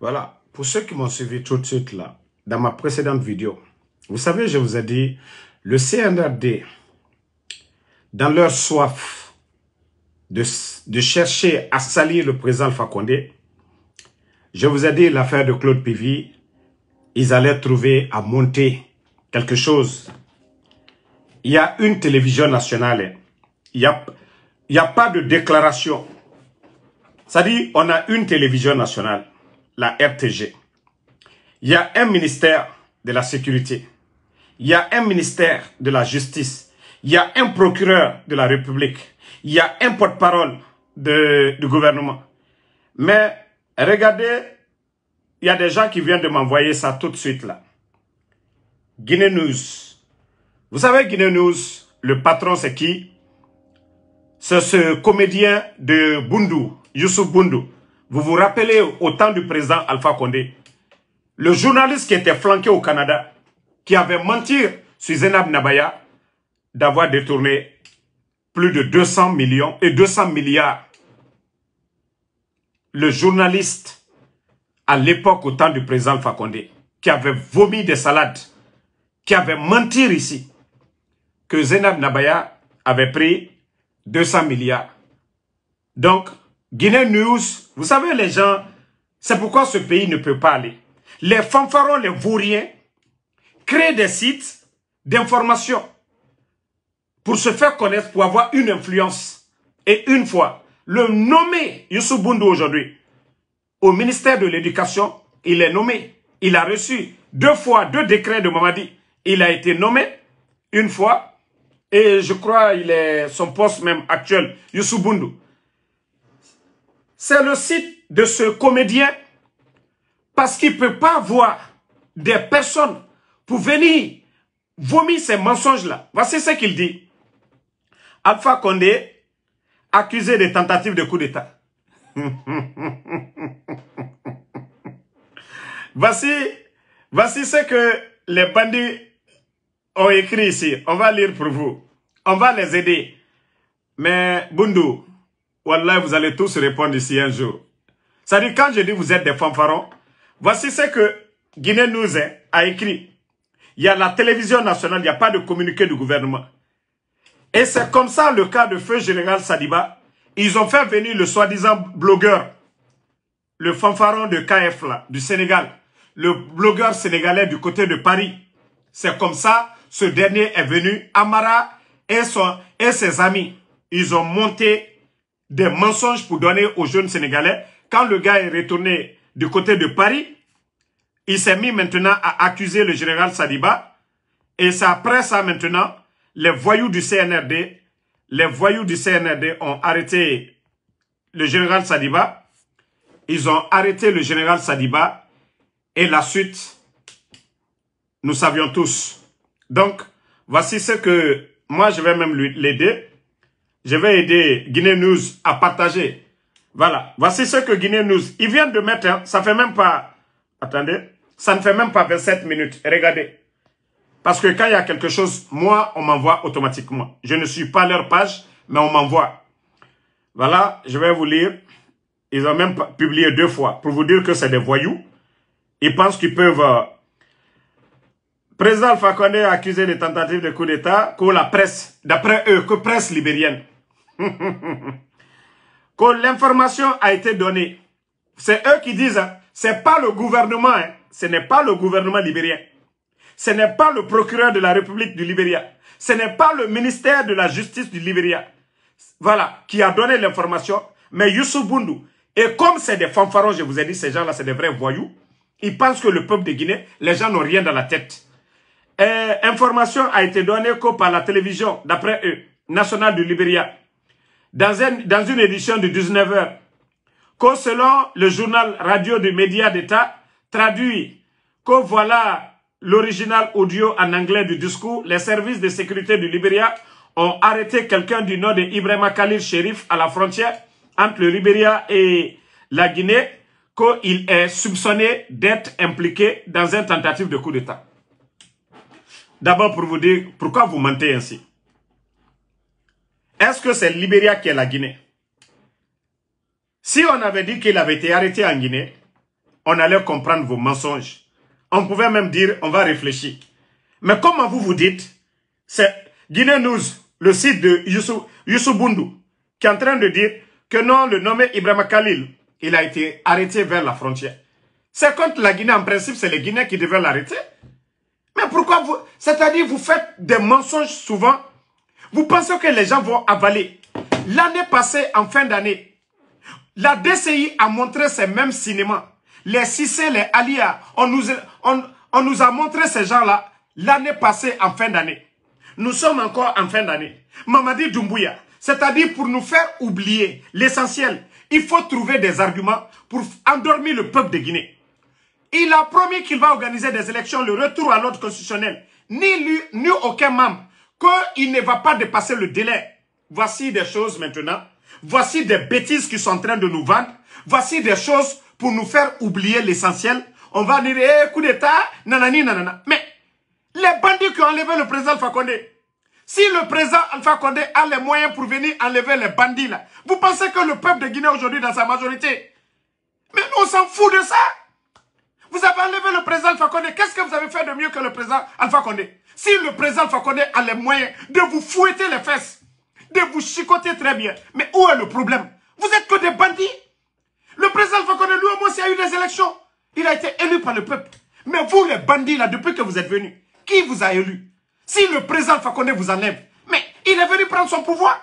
Voilà, pour ceux qui m'ont suivi tout de suite là, dans ma précédente vidéo, vous savez, je vous ai dit, le CNRD, dans leur soif de, de chercher à salir le président Fakonde, je vous ai dit l'affaire de Claude Pivy, ils allaient trouver à monter quelque chose. Il y a une télévision nationale. Il n'y a, il y a pas de déclaration. Ça dit, on a une télévision nationale la RTG. Il y a un ministère de la sécurité. Il y a un ministère de la justice. Il y a un procureur de la République. Il y a un porte-parole du gouvernement. Mais regardez, il y a des gens qui viennent de m'envoyer ça tout de suite là. Guinée News. Vous savez Guinée News, le patron c'est qui C'est ce comédien de Bundu, Youssouf Bundu. Vous vous rappelez au temps du président Alpha Condé, le journaliste qui était flanqué au Canada, qui avait menti sur Zenab Nabaya d'avoir détourné plus de 200 millions et 200 milliards. Le journaliste, à l'époque, au temps du président Alpha Condé, qui avait vomi des salades, qui avait menti ici, que Zenab Nabaya avait pris 200 milliards. Donc, Guinée News, vous savez les gens, c'est pourquoi ce pays ne peut pas aller. Les fanfarons, les vauriens, créent des sites d'information pour se faire connaître, pour avoir une influence. Et une fois, le nommé Youssou aujourd'hui, au ministère de l'Éducation, il est nommé. Il a reçu deux fois deux décrets de Mamadi. Il a été nommé une fois et je crois il est son poste même actuel, Youssou c'est le site de ce comédien parce qu'il ne peut pas voir des personnes pour venir vomir ces mensonges-là. Voici ce qu'il dit. Alpha Condé, accusé de tentative de coup d'État. voici, voici ce que les bandits ont écrit ici. On va lire pour vous. On va les aider. Mais Bundu, Wallah, vous allez tous répondre ici un jour. cest quand je dis vous êtes des fanfarons, voici ce que Guinée nous a écrit. Il y a la télévision nationale, il n'y a pas de communiqué du gouvernement. Et c'est comme ça le cas de Feu Général Sadiba. Ils ont fait venir le soi-disant blogueur, le fanfaron de KF du Sénégal, le blogueur sénégalais du côté de Paris. C'est comme ça, ce dernier est venu, Amara et, son, et ses amis. Ils ont monté des mensonges pour donner aux jeunes Sénégalais. Quand le gars est retourné du côté de Paris, il s'est mis maintenant à accuser le général Sadiba. Et c'est après ça maintenant, les voyous du CNRD, les voyous du CNRD ont arrêté le général Sadiba. Ils ont arrêté le général Sadiba. Et la suite, nous savions tous. Donc, voici ce que moi, je vais même l'aider. Je vais aider Guinée News à partager. Voilà. Voici ce que Guinée News... Ils viennent de mettre... Hein, ça fait même pas... Attendez. Ça ne fait même pas 27 minutes. Regardez. Parce que quand il y a quelque chose, moi, on m'envoie automatiquement. Je ne suis pas leur page, mais on m'envoie. Voilà, je vais vous lire. Ils ont même publié deux fois pour vous dire que c'est des voyous. Ils pensent qu'ils peuvent... Euh, Président Alpha Condé accusé des tentatives de coup d'État que la presse, d'après eux, que presse libérienne. que l'information a été donnée. C'est eux qui disent, c'est pas le gouvernement, hein. ce n'est pas le gouvernement libérien. Ce n'est pas le procureur de la République du Libéria. Ce n'est pas le ministère de la Justice du Libéria. Voilà, qui a donné l'information. Mais Youssou Boundou, et comme c'est des fanfarons, je vous ai dit, ces gens-là, c'est des vrais voyous. Ils pensent que le peuple de Guinée, les gens n'ont rien dans la tête. Et information a été donnée que par la télévision, d'après eux, nationale du Libéria, dans, une édition de 19h, que selon le journal radio du média d'État, traduit que voilà l'original audio en anglais du discours, les services de sécurité du Libéria ont arrêté quelqu'un du nom de Ibrahim Khalil Sherif à la frontière entre le Libéria et la Guinée, qu'il est soupçonné d'être impliqué dans une tentative de coup d'État. D'abord pour vous dire pourquoi vous mentez ainsi. Est-ce que c'est Libéria qui est la Guinée Si on avait dit qu'il avait été arrêté en Guinée, on allait comprendre vos mensonges. On pouvait même dire, on va réfléchir. Mais comment vous vous dites, c'est Guinée News, le site de Youssou, qui est en train de dire que non, le nommé Ibrahim Khalil, il a été arrêté vers la frontière. C'est contre la Guinée, en principe, c'est les Guinéens qui devaient l'arrêter. Mais pourquoi vous... C'est-à-dire, vous faites des mensonges souvent vous pensez que les gens vont avaler L'année passée, en fin d'année, la DCI a montré ces mêmes cinémas. Les Cissé, les Alia, on nous, on, on nous a montré ces gens-là l'année passée, en fin d'année. Nous sommes encore en fin d'année. Mamadi Doumbouya, c'est-à-dire pour nous faire oublier l'essentiel, il faut trouver des arguments pour endormir le peuple de Guinée. Il a promis qu'il va organiser des élections, le retour à l'ordre constitutionnel. Ni lui, ni aucun membre qu'il ne va pas dépasser le délai. Voici des choses maintenant. Voici des bêtises qui sont en train de nous vendre. Voici des choses pour nous faire oublier l'essentiel. On va dire, eh, coup d'État, nanani, nanana. Mais les bandits qui ont enlevé le président Alpha Condé, si le président Alpha Condé a les moyens pour venir enlever les bandits là, vous pensez que le peuple de Guinée aujourd'hui dans sa majorité, mais nous on s'en fout de ça. Vous avez enlevé le président Alpha Condé, qu'est-ce que vous avez fait de mieux que le président Alpha Condé si le président Fakonde a les moyens de vous fouetter les fesses, de vous chicoter très bien, mais où est le problème Vous êtes que des bandits. Le président Fakonde, lui au moins, il a eu des élections. Il a été élu par le peuple. Mais vous, les bandits, là, depuis que vous êtes venus, qui vous a élu Si le président Fakonde vous enlève, mais il est venu prendre son pouvoir.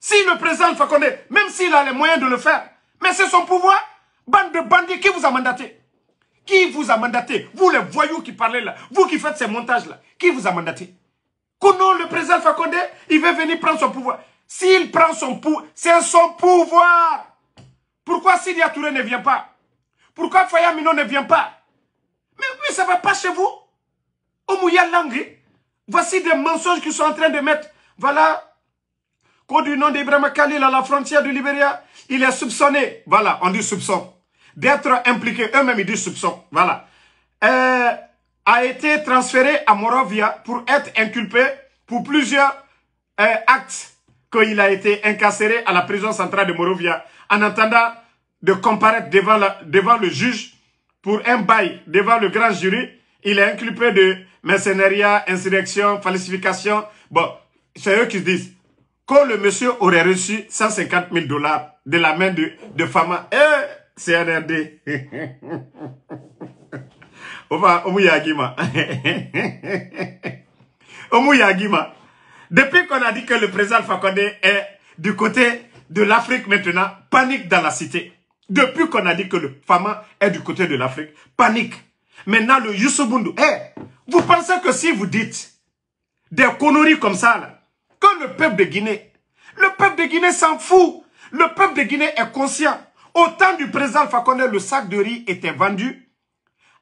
Si le président Fakonde, même s'il a les moyens de le faire, mais c'est son pouvoir, bande de bandits qui vous a mandaté. Qui vous a mandaté Vous les voyous qui parlez là, vous qui faites ces montages-là, qui vous a mandaté Kono, le président Fakonde, il veut venir prendre son pouvoir. S'il prend son pouvoir, c'est son pouvoir. Pourquoi Sidia Touré ne vient pas Pourquoi Fayamino ne vient pas Mais oui, ça ne va pas chez vous. Oumouya Langui, voici des mensonges qu'ils sont en train de mettre. Voilà, Quand du nom d'Ibrahim Khalil à la frontière du Libéria, il est soupçonné. Voilà, on dit soupçon d'être impliqué, eux-mêmes ils disent soupçon, voilà, euh, a été transféré à Moravia pour être inculpé pour plusieurs euh, actes actes il a été incarcéré à la prison centrale de Moravia en attendant de comparaître devant, devant le juge pour un bail devant le grand jury. Il est inculpé de mercenariat, insurrection, falsification. Bon, c'est eux qui se disent que le monsieur aurait reçu 150 000 dollars de la main de, de Fama. Et CNRD. Opa, Omuyagima. Omuyagima. Depuis qu'on a dit que le président Fakonde est du côté de l'Afrique maintenant, panique dans la cité. Depuis qu'on a dit que le Fama est du côté de l'Afrique, panique. Maintenant, le Yusubundu... Eh, vous pensez que si vous dites des conneries comme ça, que le peuple de Guinée, le peuple de Guinée s'en fout. Le peuple de Guinée est conscient. Au temps du président Condé, le sac de riz était vendu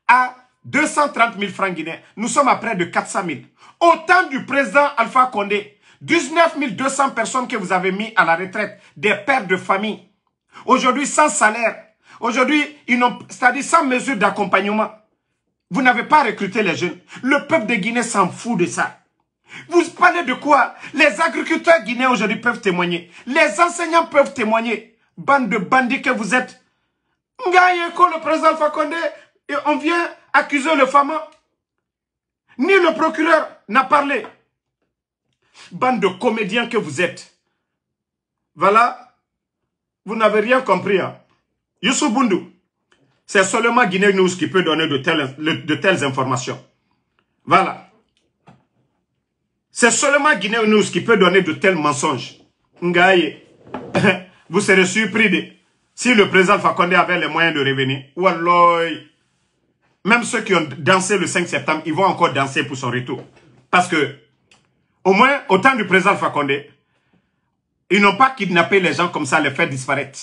à 230 000 francs guinéens. Nous sommes à près de 400 000. Au temps du président Alpha Condé, 19 200 personnes que vous avez mis à la retraite, des pères de famille. Aujourd'hui, sans salaire. Aujourd'hui, c'est-à-dire sans mesure d'accompagnement. Vous n'avez pas recruté les jeunes. Le peuple de Guinée s'en fout de ça. Vous parlez de quoi Les agriculteurs guinéens aujourd'hui peuvent témoigner. Les enseignants peuvent témoigner. Bande de bandits que vous êtes. Ngayeko, le président Fakonde. et on vient accuser le FAMA. Ni le procureur n'a parlé. Bande de comédiens que vous êtes. Voilà, vous n'avez rien compris. Hein. Youssou Boundou, c'est seulement Guinée News qui peut donner de telles, de telles informations. Voilà. C'est seulement Guinée News qui peut donner de tels mensonges. Ngaye. vous serez surpris de, si le président Fakonde avait les moyens de revenir. Ou alors, même ceux qui ont dansé le 5 septembre, ils vont encore danser pour son retour. Parce que, au moins, au temps du président Fakonde, ils n'ont pas kidnappé les gens comme ça, les fait disparaître.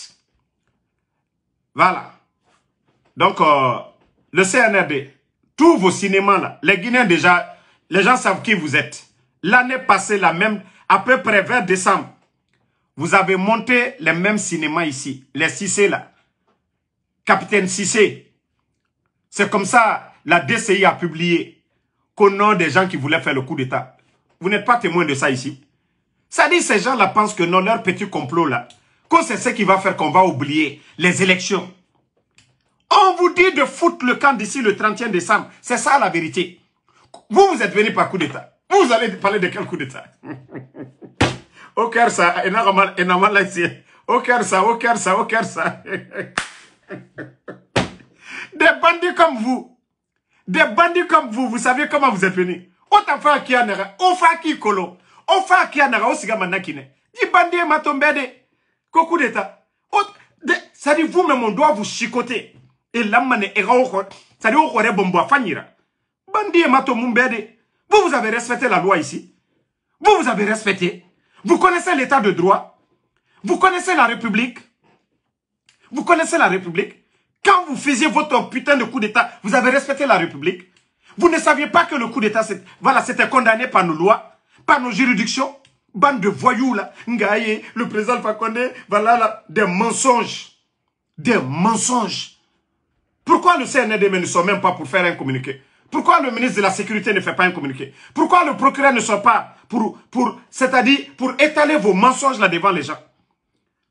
Voilà. Donc, euh, le CNRD, tous vos cinémas là, les Guinéens déjà, les gens savent qui vous êtes. L'année passée, la même, à peu près 20 décembre, vous avez monté les mêmes cinémas ici, les Cissé là. Capitaine Cissé. C'est comme ça, la DCI a publié qu'au nom des gens qui voulaient faire le coup d'État. Vous n'êtes pas témoin de ça ici. Ça dit, ces gens-là pensent que non, leur petit complot là, Qu'on c'est ce qui va faire qu'on va oublier les élections. On vous dit de foutre le camp d'ici le 31 décembre. C'est ça la vérité. Vous, vous êtes venu par coup d'État. Vous allez parler de quel coup d'État au kersa inagama okersa. au kersa au au kersa des bandits comme vous des bandits comme vous vous savez comment vous êtes venus autant faire qui en era au fa qui colo au fa qui en O au sigama nakine dit bandit m'a tombé de d'état ça dit vous-même on doit vous chicoter et l'amane era au ça dit au coré bombo fanira bandit m'a tombé vous vous avez respecté la loi ici vous vous avez respecté vous connaissez l'état de droit Vous connaissez la République Vous connaissez la République Quand vous faisiez votre putain de coup d'état, vous avez respecté la République Vous ne saviez pas que le coup d'état, voilà, c'était condamné par nos lois, par nos juridictions Bande de voyous là, Ngaye, le président Fakonde, voilà des mensonges. Des mensonges. Pourquoi le CNDM e ne sont même pas pour faire un communiqué pourquoi le ministre de la Sécurité ne fait pas un communiqué Pourquoi le procureur ne sort pas pour, pour c'est-à-dire pour étaler vos mensonges là devant les gens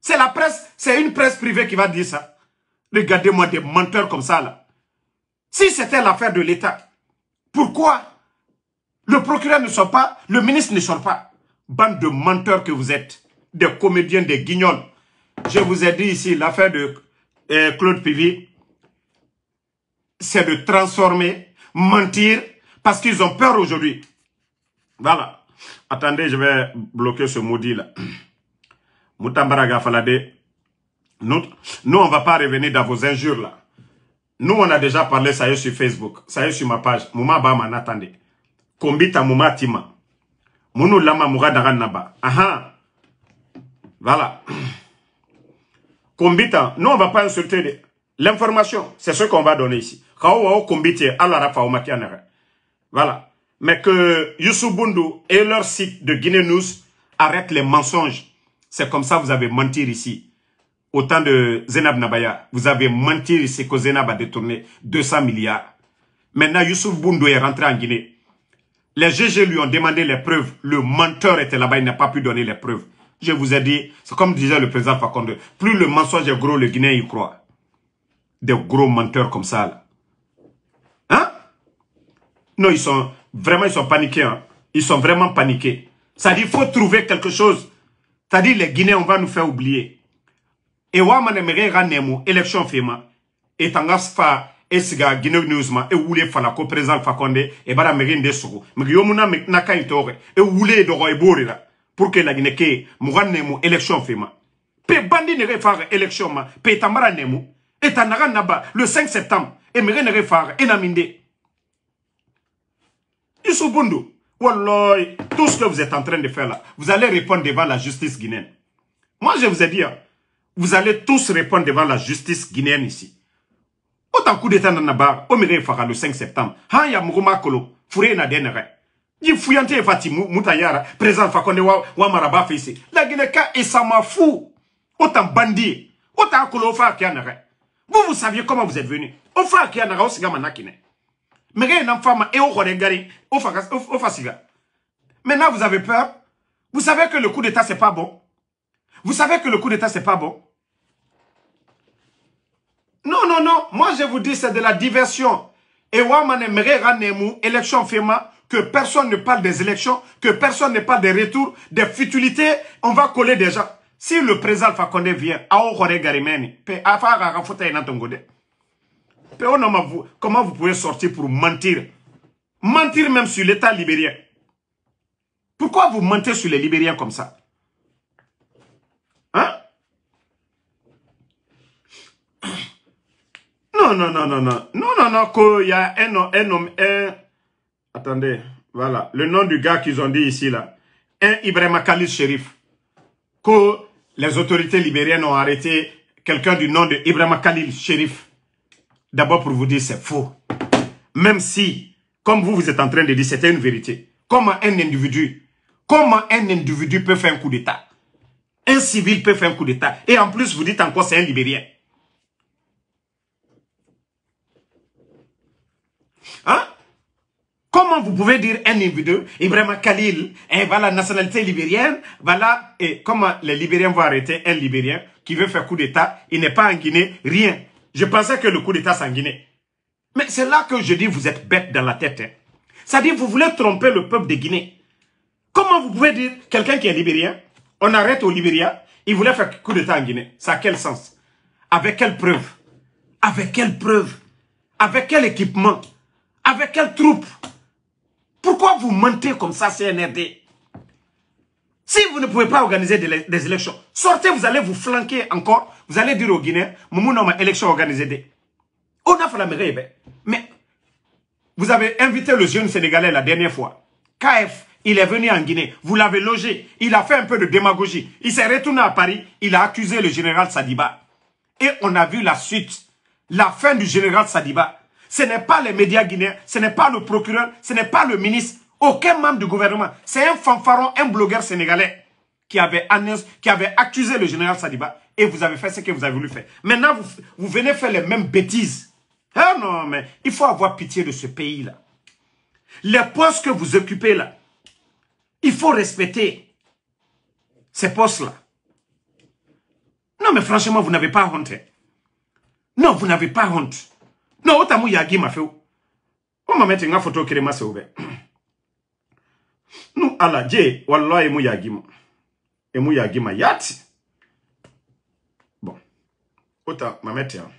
C'est la presse, c'est une presse privée qui va dire ça. Regardez-moi des menteurs comme ça là. Si c'était l'affaire de l'État, pourquoi le procureur ne sort pas, le ministre ne sort pas Bande de menteurs que vous êtes, des comédiens, des guignols. Je vous ai dit ici l'affaire de euh, Claude Pivy, c'est de transformer mentir, parce qu'ils ont peur aujourd'hui. Voilà. Attendez, je vais bloquer ce maudit-là. Moutambaraga Falade, nous, nous, on va pas revenir dans vos injures, là. Nous, on a déjà parlé, ça y est, sur Facebook. Ça y est, sur ma page. Mouma Bama, attendez. Kombita Mouma Tima. Mounou Lama Mouradaran Naba. Aha. Voilà. Kombita, nous, on ne va pas insulter l'information. C'est ce qu'on va donner ici. Voilà. Mais que Youssouf Boundou et leur site de Guinée News arrêtent les mensonges. C'est comme ça vous avez menti ici. Au temps de Zenab Nabaya, vous avez menti ici que Zenab a détourné 200 milliards. Maintenant, Yusuf Boundou est rentré en Guinée. Les GG lui ont demandé les preuves. Le menteur était là-bas, il n'a pas pu donner les preuves. Je vous ai dit, c'est comme disait le président Fakonde, plus le mensonge est gros, le Guiné y croit. Des gros menteurs comme ça. Là. Non, ils sont vraiment, ils sont paniqués. Hein. Ils sont vraiment paniqués. Ça dit, il faut trouver quelque chose. Ça dit, les Guinéens, on va nous faire oublier. Et Waman Emere Ranemo, élection FEMA, et Tangas Fa, et Siga, Guinée Newsman, et Oule Falako, président Fakonde, et Bada Mérine Desogo. Mais Yomuna Naka Intore, et de Doro Eborela, pour que la Guinée, Mouranemo, élection FEMA. Pe bandi ne refare élection ma, pe tambara nemo, et tanaga naba, le 5 septembre, et mire nere et naminde. Youssou Walloy, tout ce que vous êtes en train de faire là, vous allez répondre devant la justice guinéenne. Moi, je vous ai dit, hein, vous allez tous répondre devant la justice guinéenne ici. Autant coup d'état dans la barre, au milieu le 5 septembre, ha ya muguma kolo, fouré na denere. Yi fuyante fati mutayara, président fakonde wa, wa maraba fisi. La Guinée-Ka et ça m'a fou. Autant bandit, autant kolo fa kianere. Vous, vous saviez comment vous êtes venu. Au fa kianere, au femme et Maintenant, vous avez peur. Vous savez que le coup d'État, c'est pas bon. Vous savez que le coup d'État, c'est pas bon. Non, non, non. Moi, je vous dis, c'est de la diversion. Et Wamane élection FEMA, que personne ne parle des élections, que personne ne parle des retours, des futilités, on va coller déjà. Si le président Fakonde vient, Comment vous pouvez sortir pour mentir Mentir même sur l'État libérien. Pourquoi vous mentez sur les Libériens comme ça Hein Non, non, non, non, non. Non, non, non, qu'il y a un homme, un homme, un... Attendez, voilà. Le nom du gars qu'ils ont dit ici, là. Un Ibrahim Khalil Sherif. Que les autorités libériennes ont arrêté quelqu'un du nom de Ibrahim Khalil Sherif d'abord pour vous dire c'est faux. Même si, comme vous, vous êtes en train de dire, c'était une vérité. Comment un individu, comment un individu peut faire un coup d'État Un civil peut faire un coup d'État. Et en plus, vous dites encore c'est un Libérien. Hein Comment vous pouvez dire un individu, Ibrahim Khalil, et eh, voilà nationalité libérienne, voilà, et eh, comment les Libériens vont arrêter un Libérien qui veut faire coup d'État, il n'est pas en Guinée, rien. Je pensais que le coup d'État Guinée. Mais c'est là que je dis vous êtes bête dans la tête. Ça hein. C'est-à-dire vous voulez tromper le peuple de Guinée. Comment vous pouvez dire quelqu'un qui est libérien, on arrête au Libéria, il voulait faire coup d'État en Guinée. Ça a quel sens Avec quelle preuve Avec quelle preuve Avec quel équipement Avec quelle troupe Pourquoi vous mentez comme ça CNRD si vous ne pouvez pas organiser des élections, sortez, vous allez vous flanquer encore. Vous allez dire aux Guinéens, n'a pas élection organisée. On a fait eh ben. Mais vous avez invité le jeune Sénégalais la dernière fois. KF, il est venu en Guinée. Vous l'avez logé. Il a fait un peu de démagogie. Il s'est retourné à Paris. Il a accusé le général Sadiba. Et on a vu la suite. La fin du général Sadiba. Ce n'est pas les médias guinéens. Ce n'est pas le procureur. Ce n'est pas le ministre. Aucun membre du gouvernement. C'est un fanfaron, un blogueur sénégalais qui avait, accusé le général Sadiba et vous avez fait ce que vous avez voulu faire. Maintenant, vous, venez faire les mêmes bêtises. Ah non, mais il faut avoir pitié de ce pays-là. Les postes que vous occupez là, il faut respecter ces postes-là. Non, mais franchement, vous n'avez pas honte. Hein. Non, vous n'avez pas honte. Non, y Yagi m'a fait. On m'a mis une photo qui est nu ala je wallahi emu yagima emu yagima yati bon ota mamete tiens.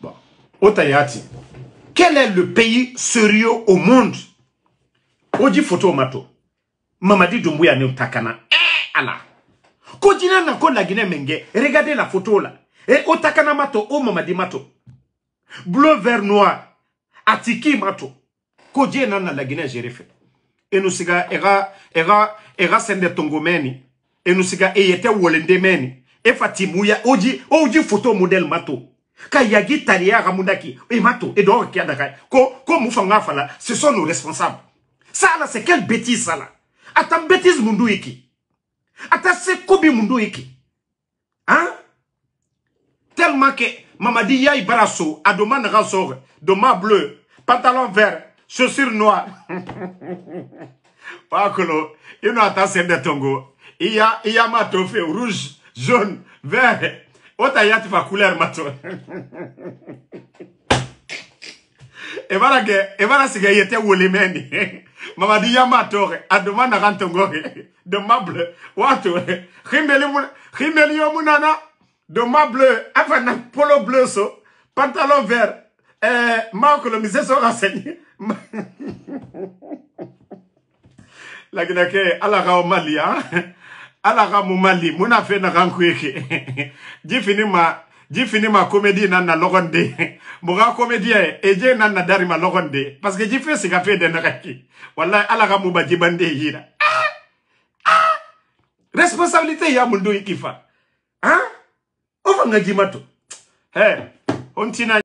bon ota yati quel est le pays sérieux au monde oji photo mato mamadi dumbuya ne utakana eh ala ko na na la Guinée menge regardez la photo là et eh, otakana mato o di mato bleu vert noir atiki mato ko nan la Guinée j'ai refait. Et enusika era era era sende tongomeni enusika eyete wolendemeni fatimouya, oji oji photo model mato Kayagi gitari ya ka e mato e dɔgɔ kiya ko ko mufanga fala ce sont nos responsables ça là c'est quelle bêtise ça là ata bêtise mundouiki. iki ata se kobi mundouiki. hein tellement que mamadi yai baraso adoma naga de doma bleu pantalon vert chaussures noires. Pakolo, il n'a pas de tongo. Il y a, il y a ma trophée rouge, jaune, vert. Ota oh, ya fa couleur mato. Evara ge, evara siga yete wolimeni. Mamadi ya mato, adoma na tongo. De bleu, watu. Rimeli mun, rimeli de ma De mable, un polo bleu so. Pantalon vert. Eh, que le misé so renseigné. lakini ke ala ga mali ha ala ga mu mali muna fe na kan kweke jifini ma jifini ma comedy e na na logonde muga comedy e eje na na dari ma logonde parce que jife sika fe de na kaki wallahi ala ga mu baji bande e hira ah! ah! responsabilité ya mundu ikifa e ha huh? ofanga jimato he ontina